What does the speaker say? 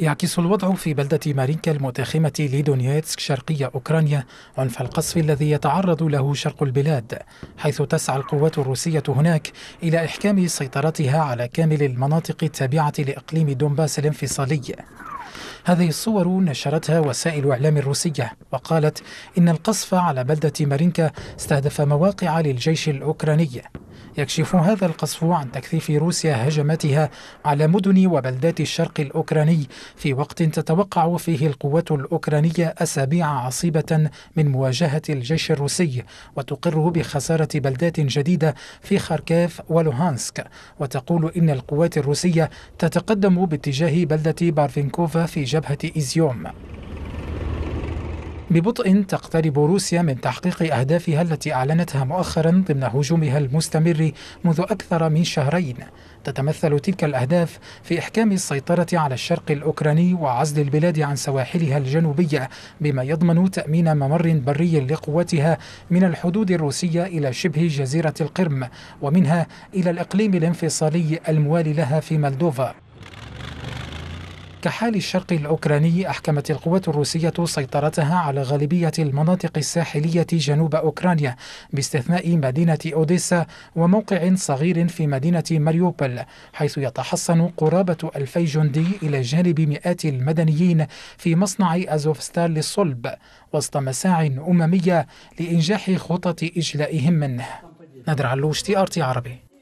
يعكس الوضع في بلدة مارينكا المتاخمة لدونيتسك شرقية أوكرانيا عنف القصف الذي يتعرض له شرق البلاد حيث تسعى القوات الروسية هناك إلى إحكام سيطرتها على كامل المناطق التابعة لإقليم دونباس الانفصالي هذه الصور نشرتها وسائل إعلام الروسية وقالت إن القصف على بلدة مارينكا استهدف مواقع للجيش الأوكراني يكشف هذا القصف عن تكثيف روسيا هجماتها على مدن وبلدات الشرق الأوكراني في وقت تتوقع فيه القوات الأوكرانية أسابيع عصيبة من مواجهة الجيش الروسي وتقر بخسارة بلدات جديدة في خاركيف ولوهانسك وتقول إن القوات الروسية تتقدم باتجاه بلدة بارفينكوفا في جبهة إيزيوم ببطء تقترب روسيا من تحقيق أهدافها التي أعلنتها مؤخرا ضمن هجومها المستمر منذ أكثر من شهرين تتمثل تلك الأهداف في إحكام السيطرة على الشرق الأوكراني وعزل البلاد عن سواحلها الجنوبية بما يضمن تأمين ممر بري لقواتها من الحدود الروسية إلى شبه جزيرة القرم ومنها إلى الإقليم الانفصالي الموالي لها في مولدوفا كحال الشرق الأوكراني أحكمت القوات الروسية سيطرتها على غالبية المناطق الساحلية جنوب أوكرانيا باستثناء مدينة أوديسا وموقع صغير في مدينة ماريوبل حيث يتحصن قرابة ألفي جندي إلى جانب مئات المدنيين في مصنع أزوفستال للصلب وسط مساع أممية لإنجاح خطط إجلائهم منه نادر علوش تي آر تي عربي